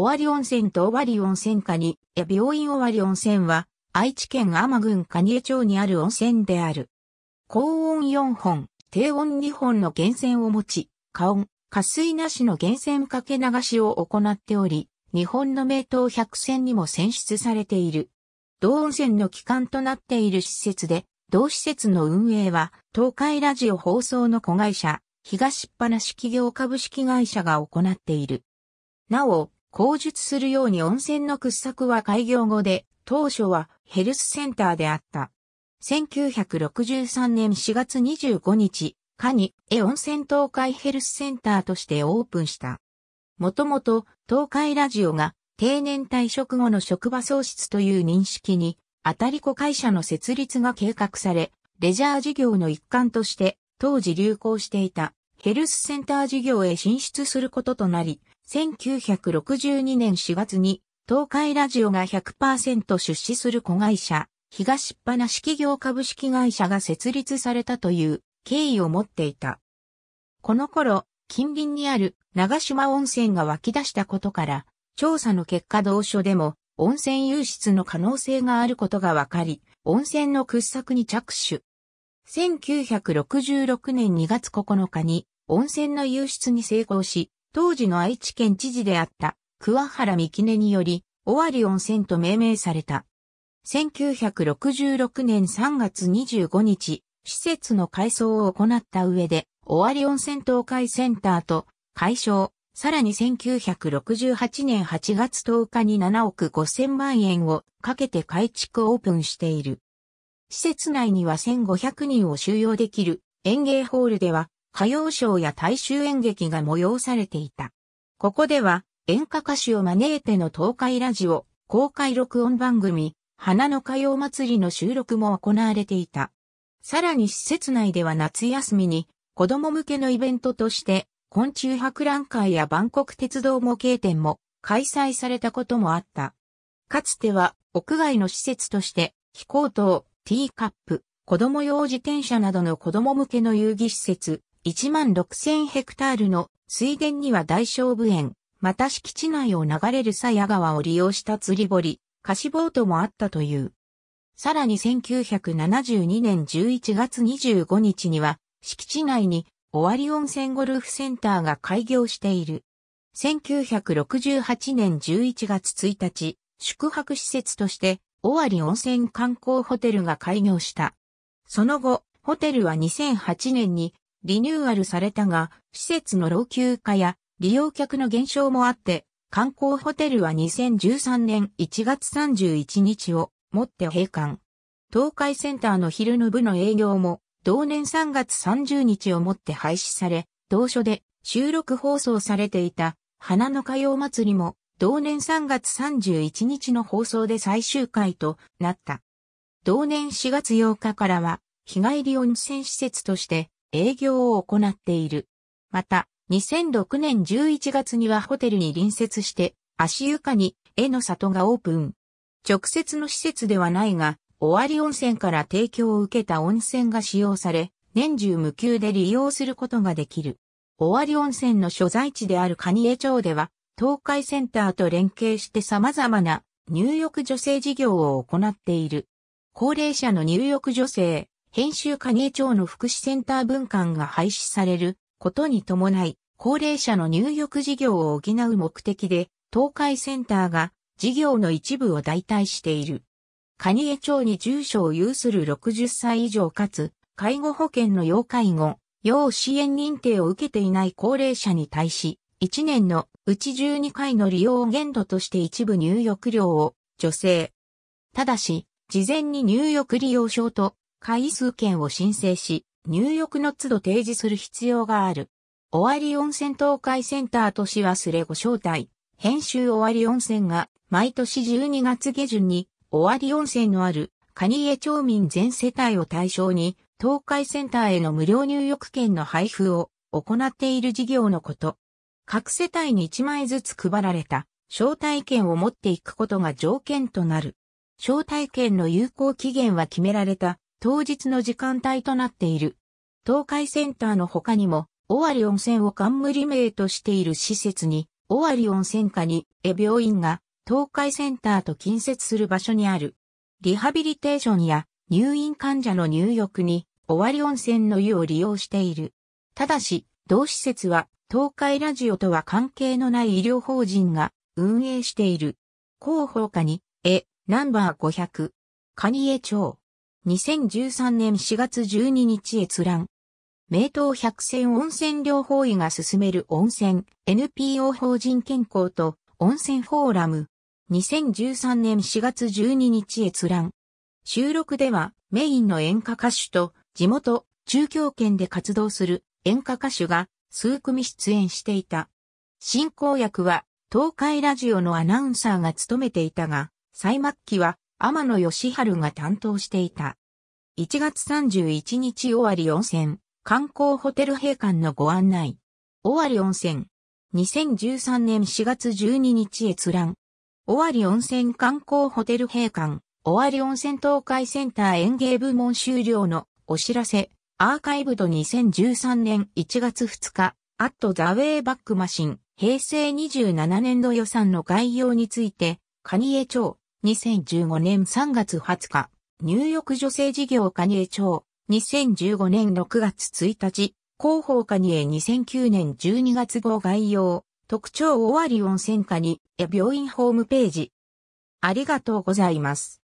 尾張温泉と尾張温泉下に、や病院尾張温泉は、愛知県天郡蟹江町にある温泉である。高温4本、低温2本の源泉を持ち、加温、加水なしの源泉かけ流しを行っており、日本の名湯百選にも選出されている。同温泉の基幹となっている施設で、同施設の運営は、東海ラジオ放送の子会社、東っぱなし企業株式会社が行っている。なお、口述するように温泉の掘削は開業後で、当初はヘルスセンターであった。1963年4月25日、カニ、エ温泉東海ヘルスセンターとしてオープンした。もともと、東海ラジオが定年退職後の職場創出という認識に、当たり子会社の設立が計画され、レジャー事業の一環として、当時流行していたヘルスセンター事業へ進出することとなり、1962年4月に、東海ラジオが100%出資する子会社、東っぱなし企業株式会社が設立されたという経緯を持っていた。この頃、近隣にある長島温泉が湧き出したことから、調査の結果同書でも温泉湧出の可能性があることが分かり、温泉の掘削に着手。1966年2月9日に温泉の湧出に成功し、当時の愛知県知事であった桑原三木根により、尾張温泉と命名された。1966年3月25日、施設の改装を行った上で、尾張温泉東海センターと解消、さらに1968年8月10日に7億5000万円をかけて改築オープンしている。施設内には1500人を収容できる園芸ホールでは歌謡賞や大衆演劇が催されていた。ここでは、演歌歌手を招いての東海ラジオ、公開録音番組、花の歌謡祭りの収録も行われていた。さらに施設内では夏休みに、子供向けのイベントとして、昆虫博覧会や万国鉄道模型展も開催されたこともあった。かつては屋外の施設として飛行塔、ティーカップ、子供用自転車などの子供向けの遊戯施設、1万6000ヘクタールの水田には大小部園、また敷地内を流れる鞘川を利用した釣り堀、貸しボートもあったという。さらに1972年11月25日には、敷地内に、尾張温泉ゴルフセンターが開業している。1968年11月1日、宿泊施設として、尾張温泉観光ホテルが開業した。その後、ホテルは2008年にリニューアルされたが、施設の老朽化や利用客の減少もあって、観光ホテルは2013年1月31日をもって閉館。東海センターの昼の部の営業も同年3月30日をもって廃止され、同所で収録放送されていた花の火曜祭りも同年3月31日の放送で最終回となった。同年4月8日からは日帰り温泉施設として営業を行っている。また、2006年11月にはホテルに隣接して、足床に、絵の里がオープン。直接の施設ではないが、尾張温泉から提供を受けた温泉が使用され、年中無休で利用することができる。尾張温泉の所在地である蟹江町では、東海センターと連携して様々な入浴女性事業を行っている。高齢者の入浴女性、編集加芸町の福祉センター分館が廃止されることに伴い、高齢者の入浴事業を補う目的で、東海センターが事業の一部を代替している。カニエ町に住所を有する60歳以上かつ、介護保険の要介護、要支援認定を受けていない高齢者に対し、1年のうち12回の利用限度として一部入浴料を助成。ただし、事前に入浴利用証と回数券を申請し、入浴の都度提示する必要がある。尾張温泉東海センター都市忘れご招待。編集尾張温泉が毎年12月下旬に尾張温泉のある蟹江町民全世帯を対象に東海センターへの無料入浴券の配布を行っている事業のこと。各世帯に1枚ずつ配られた招待券を持っていくことが条件となる。招待券の有効期限は決められた当日の時間帯となっている。東海センターの他にも、尾張温泉を冠名としている施設に、尾張温泉下に、え病院が、東海センターと近接する場所にある。リハビリテーションや入院患者の入浴に、尾張温泉の湯を利用している。ただし、同施設は、東海ラジオとは関係のない医療法人が運営している。広報課に、え、ナンバー500、蟹江町。2013年4月12日閲覧。名東百選温泉療法医が進める温泉 NPO 法人健康と温泉フォーラム。2013年4月12日閲覧。収録ではメインの演歌歌手と地元中京圏で活動する演歌歌手が数組出演していた。進行役は東海ラジオのアナウンサーが務めていたが、最末期は天野義春が担当していた。1月31日尾張温泉、観光ホテル閉館のご案内。尾張温泉、2013年4月12日閲覧。尾張温泉観光ホテル閉館、尾張温泉東海センター園芸部門終了のお知らせ、アーカイブド2013年1月2日、アットザウェイバックマシン、平成27年度予算の概要について、蟹江町、2015年3月20日、入浴女性事業カニエ長、2015年6月1日、広報カニエ2009年12月号概要、特徴終わり温泉カニエ病院ホームページ。ありがとうございます。